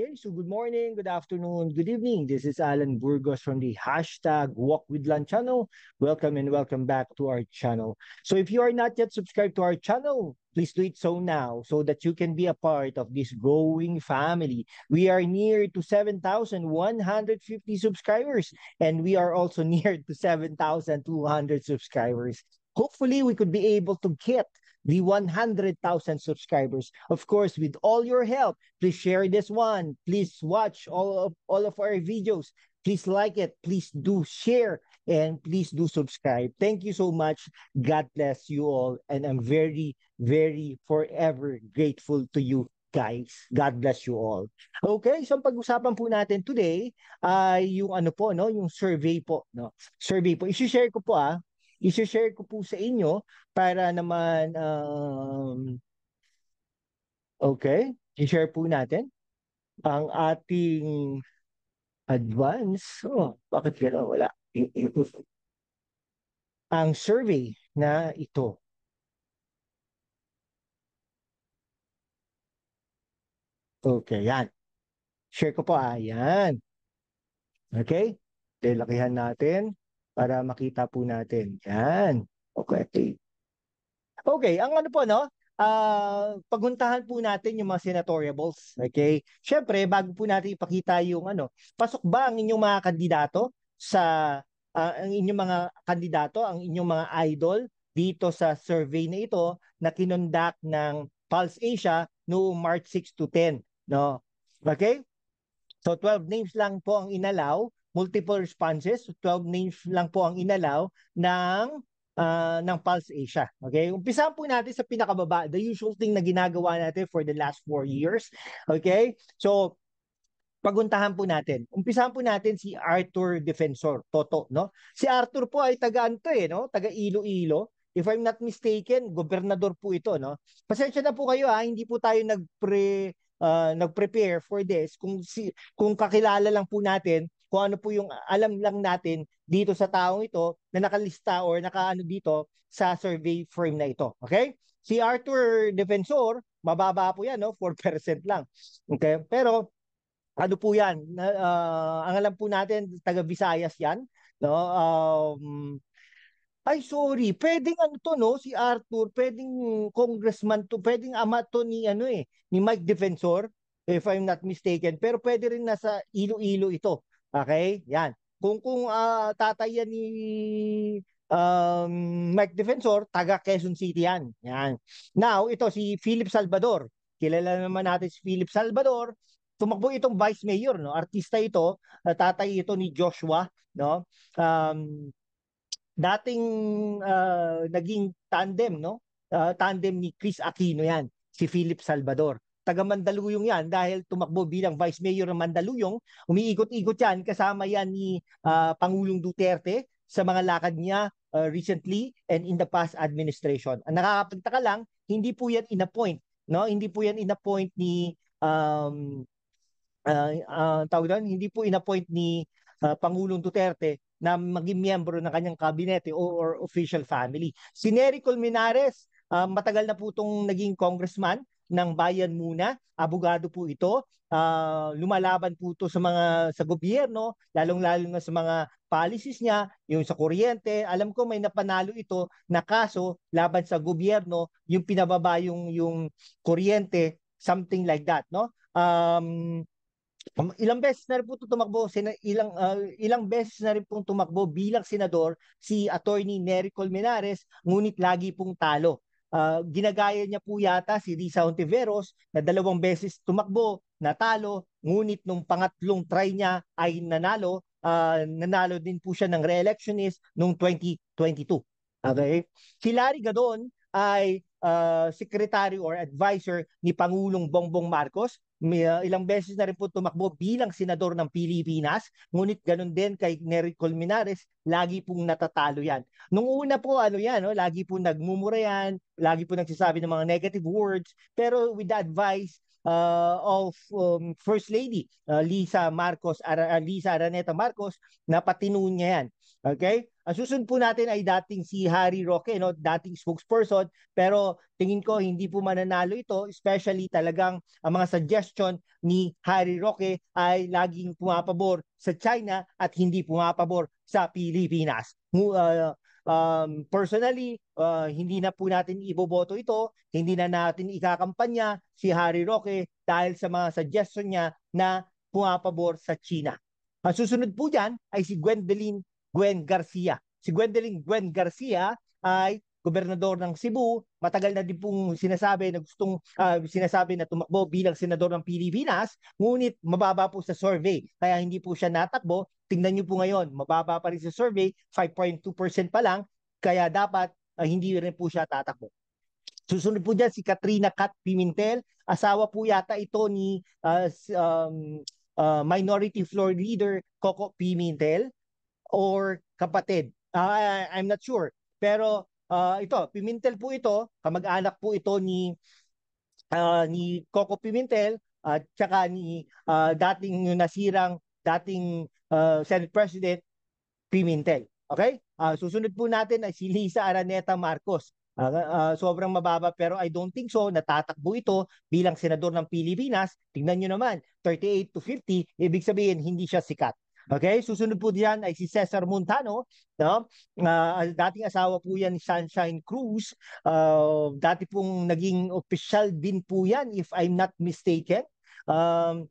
Okay, so good morning, good afternoon, good evening. This is Alan Burgos from the hashtag Walk with Lan channel. Welcome and welcome back to our channel. So if you are not yet subscribed to our channel, please do it so now so that you can be a part of this growing family. We are near to 7,150 subscribers and we are also near to 7,200 subscribers. Hopefully, we could be able to get the 100,000 subscribers. Of course, with all your help, please share this one. Please watch all of, all of our videos. Please like it. Please do share and please do subscribe. Thank you so much. God bless you all. And I'm very, very forever grateful to you guys. God bless you all. Okay, so ang pag-usapan po natin today ay uh, yung ano po, no, yung survey po, no. Survey po. I-share ko po ah i-share ko po sa inyo para naman um, okay, i-share po natin ang ating advance. Oh, bakit gano'n? Wala. ang survey na ito. Okay, yan. Share ko po. Ayan. Okay? Lalakihan natin para makita po natin. Yan. Okay. Okay, ang ano po, no? Uh, paguntahan po natin yung mga senatoriables. Okay? Siyempre, bago po natin ipakita yung ano, pasok ba ang inyong mga kandidato sa uh, ang inyong mga kandidato, ang inyong mga idol dito sa survey na ito na kinondak ng Pulse Asia noong March 6 to 10, no? Okay? So 12 names lang po ang inalaw multiple responses. 12 names lang po ang inalaw ng uh, ng Pulse Asia. Okay? Umpisahan po natin sa pinakababa, the usual thing na ginagawa natin for the last four years. Okay? So, paguntahan po natin. Umpisahan po natin si Arthur Defensor, Toto, no? Si Arthur po ay taga anto eh, no? Taga Iloilo. If I'm not mistaken, gobernador po ito, no? Pasensya na po kayo ha, ah. hindi po tayo nag-pre... uh, nag-prepare for this. Kung si, kung kakilala lang po natin kung ano po yung alam lang natin dito sa taong ito na nakalista or nakaano dito sa survey firm na ito. Okay? Si Arthur Defensor, mababa po yan, no? 4% lang. Okay? Pero ano po yan? Uh, ang alam po natin, taga Visayas yan. No? Um, ay sorry, pwedeng ano to no, si Arthur, pwedeng congressman to, pwedeng ama to ni ano eh, ni Mike Defensor, if I'm not mistaken. Pero pwede rin nasa Iloilo ito. Okay? Yan. Kung kung uh, tatay yan ni um, Mike Defensor, taga Quezon City yan. Yan. Now, ito si Philip Salvador. Kilala naman natin si Philip Salvador. Tumakbo itong vice mayor, no? Artista ito, uh, tatay ito ni Joshua, no? Um, dating uh, naging tandem, no? Uh, tandem ni Chris Aquino yan, si Philip Salvador taga Mandaluyong yan dahil tumakbo bilang Vice Mayor ng Mandaluyong. Umiikot-ikot yan kasama yan ni uh, Pangulong Duterte sa mga lakad niya uh, recently and in the past administration. Ang nakakapagtaka lang, hindi po yan inappoint, no? Hindi po yan inappoint ni um uh, uh, doon, hindi po inappoint ni uh, Pangulong Duterte na maging miyembro ng kanyang kabinete o or official family. Si Nery Colmenares, uh, matagal na po itong naging congressman ng bayan muna. Abogado po ito. Uh, lumalaban po ito sa mga sa gobyerno, lalong-lalo na sa mga policies niya, yung sa kuryente. Alam ko may napanalo ito na kaso laban sa gobyerno, yung pinababa yung yung kuryente, something like that, no? Um, um ilang beses na rin po tumakbo sina, ilang uh, ilang beses na rin pong tumakbo bilang senador si attorney Nery Colmenares ngunit lagi pong talo Uh, ginagaya niya po yata si Risa Ontiveros na dalawang beses tumakbo, natalo, ngunit nung pangatlong try niya ay nanalo. Uh, nanalo din po siya ng re-electionist noong 2022. Okay? Si Larry Gadon ay uh, secretary or advisor ni Pangulong Bongbong Marcos may, uh, ilang beses na rin po tumakbo bilang senador ng Pilipinas, ngunit ganun din kay Neri Colmenares, lagi pong natatalo yan. Nung una po, ano yan, no? Oh, lagi po nagmumura yan, lagi po nagsasabi ng mga negative words, pero with the advice uh, of um, First Lady uh, Lisa Marcos Ara, Lisa Araneta Marcos na patinuon niya yan Okay? Ang susunod po natin ay dating si Harry Roque, no? dating spokesperson, pero tingin ko hindi po mananalo ito, especially talagang ang mga suggestion ni Harry Roque ay laging pumapabor sa China at hindi pumapabor sa Pilipinas. Uh, um, personally, uh, hindi na po natin iboboto ito, hindi na natin ikakampanya si Harry Roque dahil sa mga suggestion niya na pumapabor sa China. Ang susunod po dyan ay si Gwendolyn Gwen Garcia. Si Gwendeline Gwen Garcia ay gobernador ng Cebu, matagal na din pong sinasabi na gustong uh, sinasabi na tumakbo bilang senador ng Pilipinas, ngunit mababa po sa survey, kaya hindi po siya natakbo. Tingnan niyo po ngayon, mababa pa rin sa survey, 5.2% pa lang, kaya dapat uh, hindi rin po siya tatakbo. Susunod po dyan si Katrina Kat Pimentel, asawa po yata ito ni uh, um, uh, Minority Floor Leader Coco Pimentel or kapatid. Uh, I'm not sure. Pero uh, ito, Pimentel po ito, kamag-anak po ito ni uh, ni Coco Pimentel at uh, saka ni uh, dating nasirang dating uh, Senate President Pimentel. Okay? Uh, susunod po natin ay si Lisa Araneta Marcos. Uh, uh, sobrang mababa pero I don't think so natatakbo ito bilang senador ng Pilipinas. Tingnan nyo naman, 38 to 50, ibig sabihin hindi siya sikat. Okay, susunod po diyan ay si Cesar Montano, no? Uh, dating asawa po yan ni Sunshine Cruz. Uh, dati pong naging official din po yan if I'm not mistaken. Um,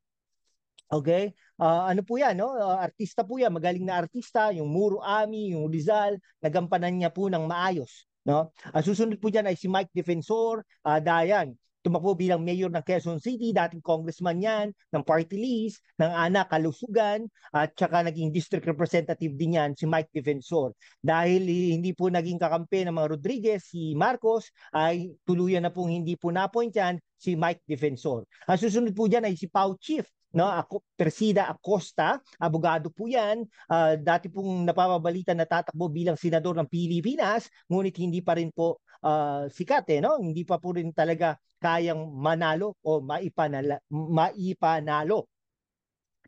Okay? Uh, ano po yan, no? Uh, artista po yan, magaling na artista, yung Muro Ami, yung Rizal, nagampanan niya po ng maayos. No? Uh, susunod po dyan ay si Mike Defensor, uh, Dayan, tumakbo bilang mayor ng Quezon City, dating congressman yan, ng party list, ng anak, kalusugan, at saka naging district representative din yan, si Mike Defensor. Dahil hindi po naging kakampi ng mga Rodriguez, si Marcos, ay tuluyan na pong hindi po napoint yan, si Mike Defensor. Ang susunod po dyan ay si Pau Chief no ako Persida Acosta abogado po yan uh, dati pong napapabalita na tatakbo bilang senador ng Pilipinas ngunit hindi pa rin po uh, sikat eh no hindi pa po rin talaga kayang manalo o maipanala, maipanalo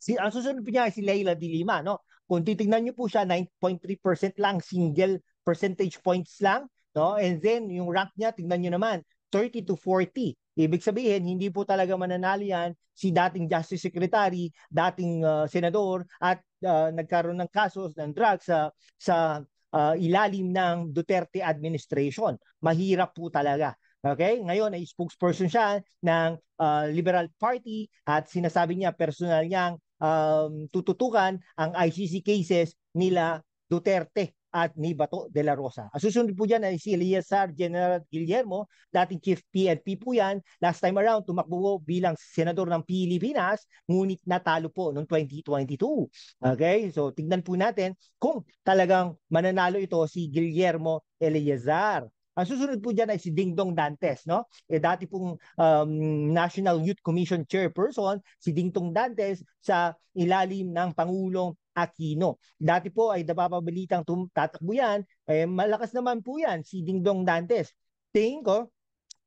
si ang susunod po niya ay si Leila Dilima no kung titingnan niyo po siya 9.3% lang single percentage points lang no and then yung rank niya tingnan niyo naman 30 to 40 Ibig sabihin, hindi po talaga mananali yan si dating Justice Secretary, dating uh, senador at uh, nagkaroon ng kaso ng drugs sa sa uh, ilalim ng Duterte administration. Mahirap po talaga. Okay? Ngayon ay spokesperson siya ng uh, Liberal Party at sinasabi niya personal niyang um, tututukan ang ICC cases nila Duterte at ni Bato de la Rosa. Ang susunod po dyan ay si Eleazar General Guillermo, dating chief PNP po yan. Last time around, tumakbo bilang senador ng Pilipinas, ngunit natalo po noong 2022. Okay, so tingnan po natin kung talagang mananalo ito si Guillermo Eleazar. Ang susunod po dyan ay si Dingdong Dantes, no? Eh, dati pong um, National Youth Commission Chairperson, si Dingdong Dantes sa ilalim ng Pangulong Aquino. Dati po ay napapabalitang tatakbo yan. Eh, malakas naman po yan si Dingdong Dantes. Tingin ko,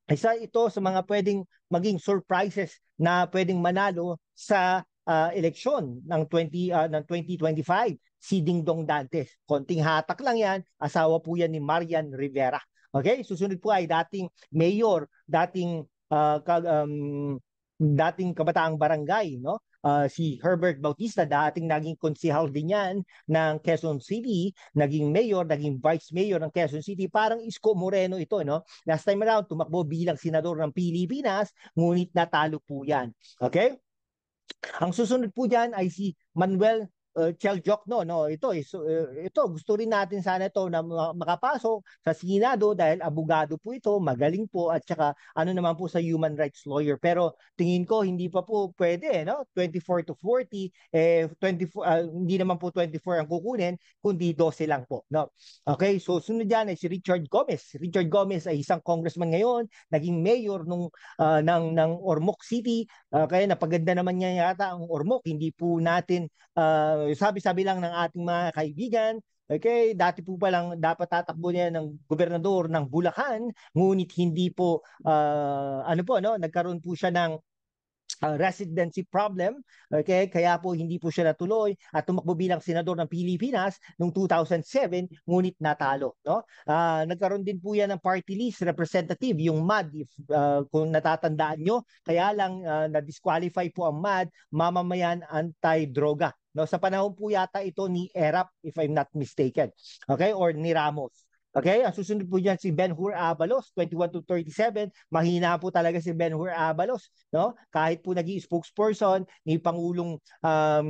isa ito sa mga pwedeng maging surprises na pwedeng manalo sa uh, eleksyon ng 20 uh, ah, ng 2025 si Dingdong Dantes. Konting hatak lang 'yan, asawa po 'yan ni Marian Rivera. Okay? Susunod po ay dating mayor, dating uh, um, dating kabataang barangay, no? Uh, si Herbert Bautista, dating naging konsihal din yan ng Quezon City, naging mayor, naging vice mayor ng Quezon City. Parang Isko Moreno ito, no? Last time around, tumakbo bilang senador ng Pilipinas, ngunit natalo po yan. Okay? Ang susunod po dyan ay si Manuel uh, eh, Chel Jock no no ito is uh, eh, eh, ito gusto rin natin sana ito na makapasok sa Senado dahil abogado po ito magaling po at saka ano naman po sa human rights lawyer pero tingin ko hindi pa po pwede no 24 to 40 eh 24 uh, ah, hindi naman po 24 ang kukunin kundi 12 lang po no okay so sunod yan ay si Richard Gomez Richard Gomez ay isang congressman ngayon naging mayor nung uh, ng ng Ormoc City uh, kaya napaganda naman niya yata ang Ormoc hindi po natin uh, uh, sabi-sabi lang ng ating mga kaibigan, Okay, dati po pa lang dapat tatakbo niya ng gobernador ng Bulacan, ngunit hindi po uh, ano po no, nagkaroon po siya ng uh, residency problem. Okay? Kaya po hindi po siya natuloy at tumakbo bilang senador ng Pilipinas noong 2007 ngunit natalo, no? Uh, nagkaroon din po yan ng party list representative yung MAD if uh, kung natatandaan nyo. Kaya lang uh, na-disqualify po ang MAD mamamayan anti-droga. No, sa panahon po yata ito ni Erap if I'm not mistaken. Okay? Or ni Ramos. Okay, ang susunod po dyan si Ben Hur Abalos, 21 to 37. Mahina po talaga si Ben Hur Abalos. No? Kahit po naging spokesperson ni Pangulong um,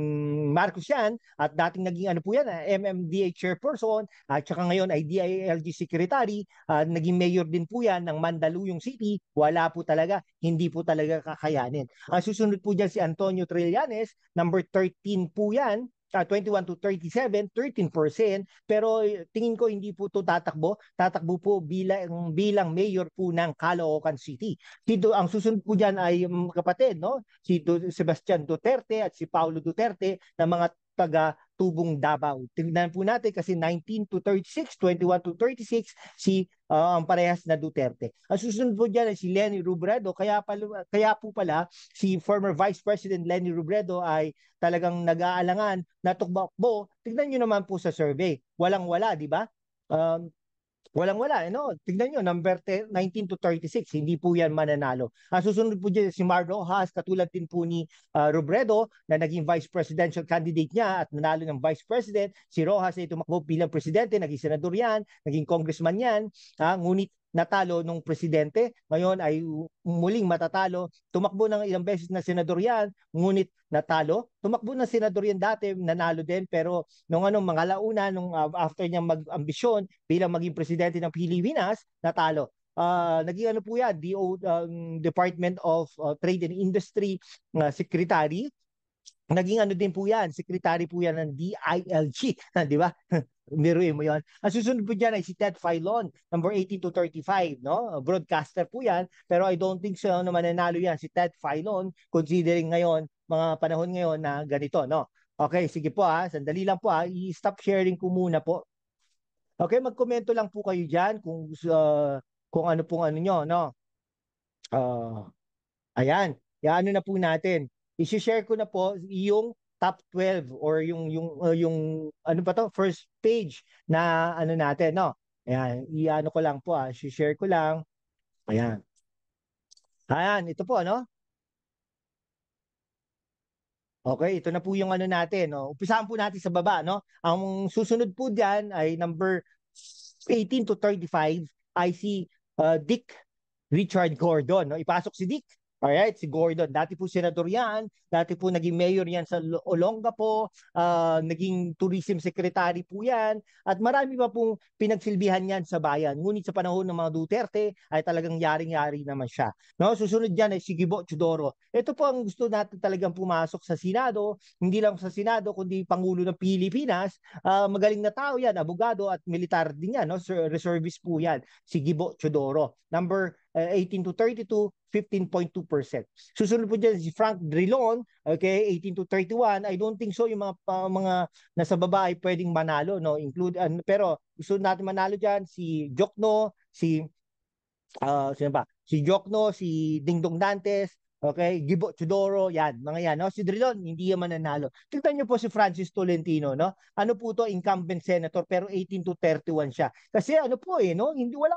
Marcos yan at dating naging ano po yan, ah, MMDA chairperson at saka ngayon ay DILG secretary. Uh, naging mayor din po yan ng Mandaluyong City. Wala po talaga, hindi po talaga kakayanin. Ang susunod po dyan si Antonio Trillanes, number 13 po yan uh, ah, 21 to 37, 13%, pero eh, tingin ko hindi po to tatakbo. Tatakbo po bilang bilang mayor po ng Caloocan City. Dito ang susunod po diyan ay um, kapatid, no? Si Sebastian Duterte at si Paulo Duterte na mga taga Tubong Davao. Tingnan po natin kasi 19 to 36, 21 to 36 si uh, ang parehas na Duterte. Ang susunod po dyan ay si Lenny Rubredo. Kaya, pala, kaya po pala si former Vice President Lenny Rubredo ay talagang nag-aalangan na tukbakbo. Tingnan nyo naman po sa survey. Walang-wala, di ba? Um, Walang-wala. Ano? Tignan nyo, number 10, 19 to 36, hindi po yan mananalo. Ang susunod po dyan si Mar Rojas, katulad din po ni uh, Robredo na naging vice presidential candidate niya at nanalo ng vice president. Si Rojas ay tumakbo bilang presidente, naging senador yan, naging congressman yan. Ha? Ah, ngunit natalo nung presidente, ngayon ay muling matatalo. Tumakbo ng ilang beses na senador yan, ngunit natalo. Tumakbo ng senador yan dati, nanalo din, pero nung anong mga launa, nung ah, after niyang mag-ambisyon bilang maging presidente ng Pilipinas, natalo. Uh, naging ano po yan, DO, um, Department of uh, Trade and Industry uh, Secretary, naging ano din po yan, secretary po yan ng DILG, di ba? Biruin mo yon. Ang susunod po dyan ay si Ted Filon, number 18 to 35, no? Broadcaster po yan, pero I don't think so na mananalo yan si Ted Filon considering ngayon, mga panahon ngayon na ganito, no? Okay, sige po ha, ah. sandali lang po ha, ah. i-stop sharing ko muna po. Okay, magkomento lang po kayo diyan kung uh, kung ano pong ano nyo, no? Uh, ayan, ya ano na po natin. I-share ko na po yung top 12 or yung yung uh, yung ano pa to first page na ano natin no. Ayan, iano ko lang po ah, share ko lang. Ayan. Ayan, ito po ano. Okay, ito na po yung ano natin. No? Umpisahan po natin sa baba. No? Ang susunod po dyan ay number 18 to 35 ay si uh, Dick Richard Gordon. No? Ipasok si Dick Alright, si Gordon, dati po senador yan, dati po naging mayor yan sa Olongapo, uh, ah, naging tourism secretary po yan, at marami pa pong pinagsilbihan yan sa bayan. Ngunit sa panahon ng mga Duterte ay talagang yaring-yari naman siya. No, susunod dyan ay si Gibo Chudoro. Ito po ang gusto natin talagang pumasok sa Senado, hindi lang sa Senado kundi Pangulo ng Pilipinas. Uh, magaling na tao yan, abogado at militar din yan, no? reservist po yan, si Gibo Chudoro. Number uh, eh, 18 to 32, 15.2%. Susunod po dyan si Frank Drilon, okay, 18 to 31. I don't think so yung mga uh, mga nasa baba ay pwedeng manalo, no, include uh, pero gusto natin manalo diyan si Jokno, si uh, sino ba? Si Jokno, si Dingdong Dantes, okay, Gibo Chudoro, yan, mga yan, no? Si Drilon hindi yan mananalo. Tingnan niyo po si Francis Tolentino, no? Ano po to incumbent senator pero 18 to 31 siya. Kasi ano po eh, no? Hindi wala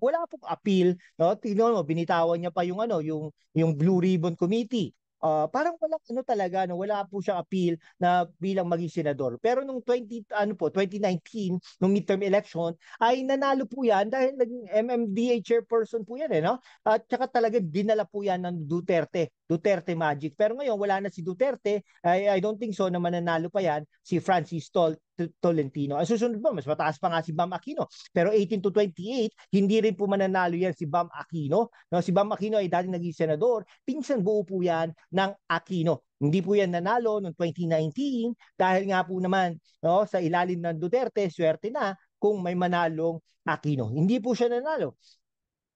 wala pong appeal, no? Tingnan mo, binitawan niya pa yung ano, yung yung Blue Ribbon Committee. Uh, parang wala ano talaga no wala po siyang appeal na bilang maging senador. Pero nung 20 ano po 2019 nung midterm election ay nanalo po 'yan dahil naging MMDA chairperson po 'yan eh no. At saka talaga dinala po 'yan ng Duterte, Duterte magic. Pero ngayon wala na si Duterte. I, I don't think so na mananalo pa 'yan si Francis Tol Tolentino. Ang susunod po, mas mataas pa nga si Bam Aquino. Pero 18 to 28, hindi rin po mananalo yan si Bam Aquino. No, si Bam Aquino ay dating naging senador. Pinsan buo po yan ng Aquino. Hindi po yan nanalo noong 2019 dahil nga po naman no, sa ilalim ng Duterte, swerte na kung may manalong Aquino. Hindi po siya nanalo.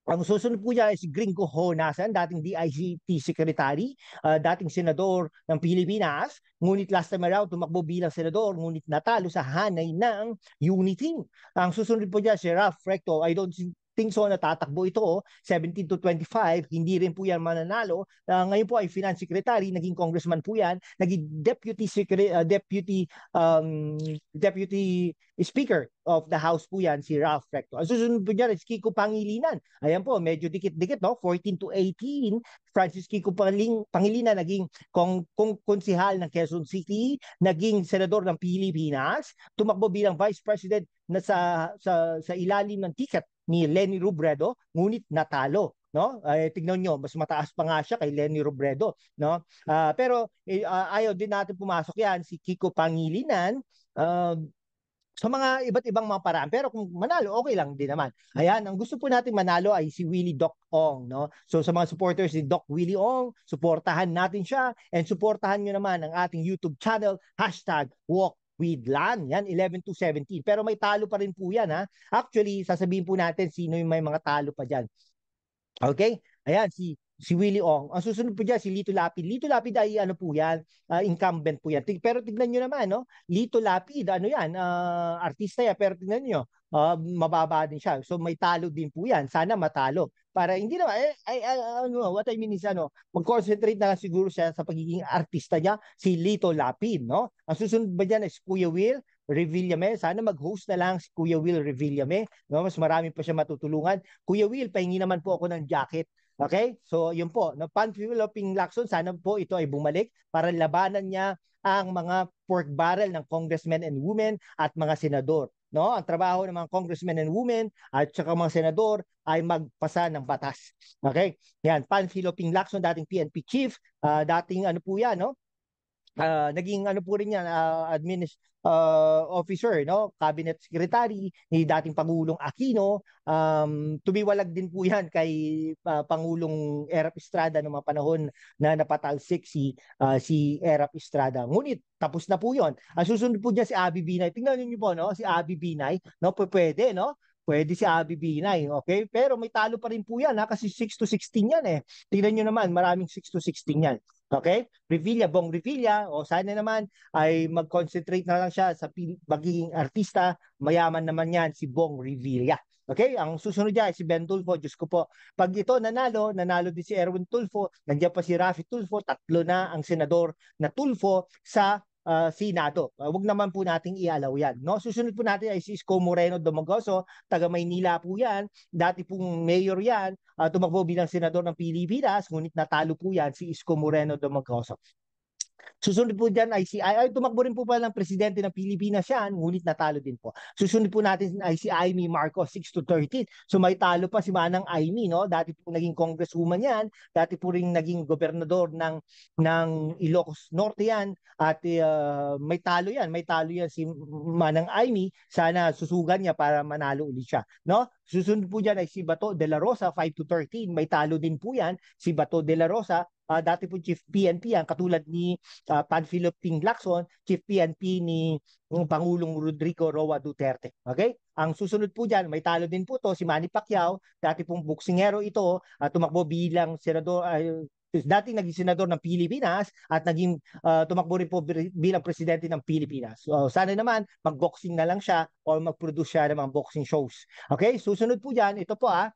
Ang susunod po niya si Gringo Ho dating DICT Secretary, uh, dating senador ng Pilipinas, ngunit last time around tumakbo bilang senador, ngunit natalo sa hanay ng unity. Ang susunod po niya si Ralph Recto, I don't think so na tatakbo ito, 17 to 25, hindi rin po yan mananalo. Uh, ngayon po ay finance secretary, naging congressman po yan, naging deputy secre- uh, deputy um, deputy eh, speaker of the House po yan, si Ralph Recto. Ang susunod po dyan si Kiko Pangilinan. Ayan po, medyo dikit-dikit, no? 14 to 18, Francis Kiko Pangiling, Pangilinan naging kong, kong konsihal ng Quezon City, naging senador ng Pilipinas, tumakbo bilang vice president na sa, sa, sa ilalim ng ticket ni Lenny Robredo, ngunit natalo no? Eh, tignan niyo, mas mataas pa nga siya kay Lenny Robredo, no? Uh, pero uh, ayaw din natin pumasok yan si Kiko Pangilinan, uh, sa mga iba't ibang mga paraan. Pero kung manalo, okay lang din naman. Ayan, ang gusto po natin manalo ay si Willie Doc Ong. No? So sa mga supporters ni Doc Willie Ong, suportahan natin siya and suportahan nyo naman ang ating YouTube channel, hashtag Walk with LAN. Yan, 11 to 17. Pero may talo pa rin po yan. Ha? Actually, sasabihin po natin sino yung may mga talo pa dyan. Okay? Ayan, si si Willie Ong. Ang susunod po dyan, si Lito Lapid. Lito Lapid ay ano po yan, uh, incumbent po yan. Pero tignan nyo naman, no? Lito Lapid, ano yan, uh, artista yan. Pero tignan nyo, uh, mababa din siya. So may talo din po yan. Sana matalo. Para hindi naman, eh, I, I, ano, what I mean is, ano, mag-concentrate na lang siguro siya sa pagiging artista niya, si Lito Lapid, no? Ang susunod ba dyan is Kuya Will, Revillame. Sana mag-host na lang si Kuya Will Revillame. No? Mas marami pa siya matutulungan. Kuya Will, pahingi naman po ako ng jacket Okay? So yun po, no pan-developing Lacson, sana po ito ay bumalik para labanan niya ang mga pork barrel ng congressmen and women at mga senador. No, ang trabaho ng mga congressmen and women at saka mga senador ay magpasa ng batas. Okay? Yan, Pan Philoping Lacson, dating PNP chief, uh, dating ano po yan, no? uh, naging ano po rin yan, uh, ah, administ- uh, ah, officer, no? cabinet secretary ni dating Pangulong Aquino. Um, tumiwalag din po yan kay uh, Pangulong Erap Estrada noong mga panahon na napatalsik si, uh, si Erap Estrada. Ngunit tapos na po yon. Ang susunod po niya si Abby Binay. Tingnan niyo po, no? si Abby Binay. No? Pwede, no? pwede si Abby Binay, okay? Pero may talo pa rin po yan, ha? kasi 6 to 16 yan eh. Tingnan nyo naman, maraming 6 to 16 yan. Okay? Revilla, Bong Revilla, o sana naman ay mag-concentrate na lang siya sa magiging artista. Mayaman naman yan si Bong Revilla. Okay? Ang susunod niya si Ben Tulfo. Diyos ko po. Pag ito nanalo, nanalo din si Erwin Tulfo. Nandiyan pa si Rafi Tulfo. Tatlo na ang senador na Tulfo sa uh, ah, nato. Uh, ah, wag naman po nating ialaw yan. No? Susunod po natin ay si Isko Moreno Domagoso, oh, taga Maynila po yan, dati pong mayor yan, uh, tumakbo bilang senador ng Pilipinas, ngunit natalo po yan si Isko Moreno Domagoso. Susunod po dyan ay si ay tumakbo rin po pala ng presidente ng Pilipinas siya, ngunit natalo din po. Susunod po natin ay si Amy Marcos, 6 to 13. So may talo pa si Manang Amy, no? Dati po naging congresswoman yan, dati po rin naging gobernador ng, ng Ilocos Norte yan, at uh, may talo yan, may talo yan si Manang Amy. Sana susugan niya para manalo ulit siya, no? Susunod po dyan ay si Bato de la Rosa, 5 to 13. May talo din po yan, si Bato de la Rosa uh, dati po Chief PNP ang katulad ni uh, ah, Panfilo Ping Chief PNP ni um, Pangulong Rodrigo Roa Duterte. Okay? Ang susunod po dyan, may talo din po to si Manny Pacquiao, dati pong buksingero ito, uh, tumakbo bilang senador, uh, dating naging senador ng Pilipinas at naging uh, tumakbo rin po bilang presidente ng Pilipinas. So, sana naman magboxing na lang siya o magproduce siya ng mga boxing shows. Okay? Susunod po diyan, ito po ah,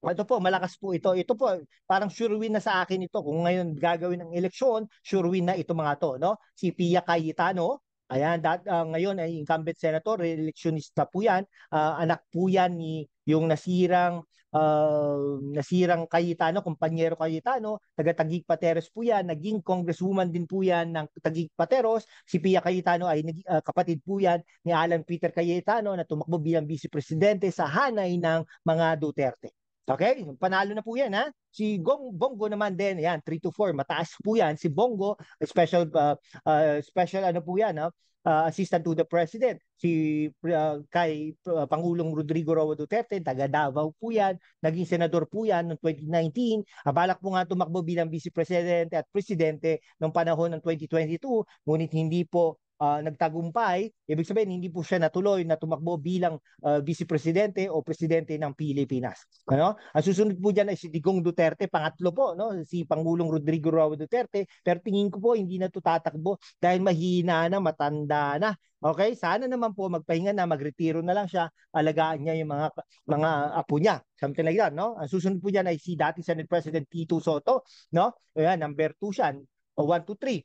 ito po, malakas po ito. Ito po, parang sure win na sa akin ito. Kung ngayon gagawin ang eleksyon, sure win na ito mga to. No? Si Pia Cayetano, ayan, that, uh, ngayon ay incumbent senator, electionista po yan. Uh, anak po yan ni yung nasirang uh, nasirang Cayetano, kumpanyero Cayetano, taga Tagig Pateros po yan, naging congresswoman din po yan ng Tagig Pateros. Si Pia Cayetano ay uh, kapatid po yan ni Alan Peter Cayetano na tumakbo bilang vice presidente sa hanay ng mga Duterte. Okay, panalo na po yan ha. Si Gong, Bongo naman din, ayan, 3 to 4, mataas po yan. Si Bongo, special, uh, uh, special ano po yan, ha? Uh, assistant to the president. Si uh, kay uh, Pangulong Rodrigo Roa Duterte, taga Davao po yan. Naging senador po yan noong 2019. Abalak ah, po nga tumakbo bilang vice presidente at presidente noong panahon ng 2022, ngunit hindi po uh, nagtagumpay, ibig sabihin hindi po siya natuloy na tumakbo bilang uh, vice presidente o presidente ng Pilipinas. Ano? Ang susunod po diyan ay si Digong Duterte, pangatlo po, no? Si Pangulong Rodrigo Roa Duterte, pero tingin ko po hindi na tutatakbo dahil mahina na, matanda na. Okay? Sana naman po magpahinga na, magretiro na lang siya, alagaan niya yung mga mga apo niya. Something like that, no? Ang susunod po diyan ay si dati Senate President Tito Soto, no? Ayan, number 2 siya. 1, 2, 3.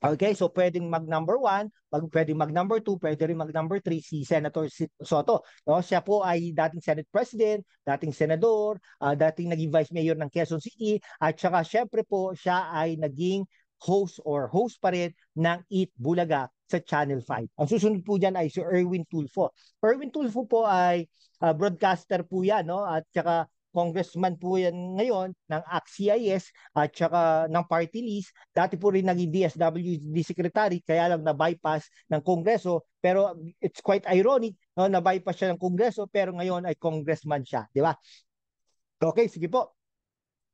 Okay, so pwedeng mag number 1, pag pwedeng mag number 2, pwede rin mag number 3 si Senator Soto. No, siya po ay dating Senate President, dating senador, uh, dating naging Vice Mayor ng Quezon City at saka syempre po siya ay naging host or host pa rin ng Eat Bulaga sa Channel 5. Ang susunod po diyan ay si Erwin Tulfo. Erwin Tulfo po ay uh, broadcaster po yan no at saka congressman po yan ngayon ng act at saka ng party list. Dati po rin naging DSWD secretary kaya lang na-bypass ng Kongreso pero it's quite ironic no na-bypass siya ng Kongreso pero ngayon ay congressman siya, di ba? Okay, sige po.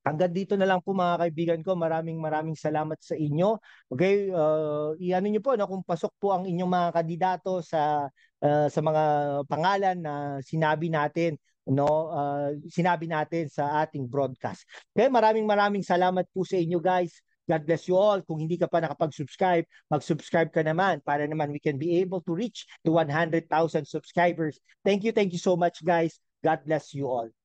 Hanggang dito na lang po mga kaibigan ko. Maraming maraming salamat sa inyo. Okay, uh, iano niyo po na no, kung pasok po ang inyong mga kandidato sa uh, sa mga pangalan na sinabi natin no uh, sinabi natin sa ating broadcast. Kaya maraming maraming salamat po sa inyo guys. God bless you all. Kung hindi ka pa nakapag-subscribe, mag-subscribe ka naman para naman we can be able to reach to 100,000 subscribers. Thank you, thank you so much guys. God bless you all.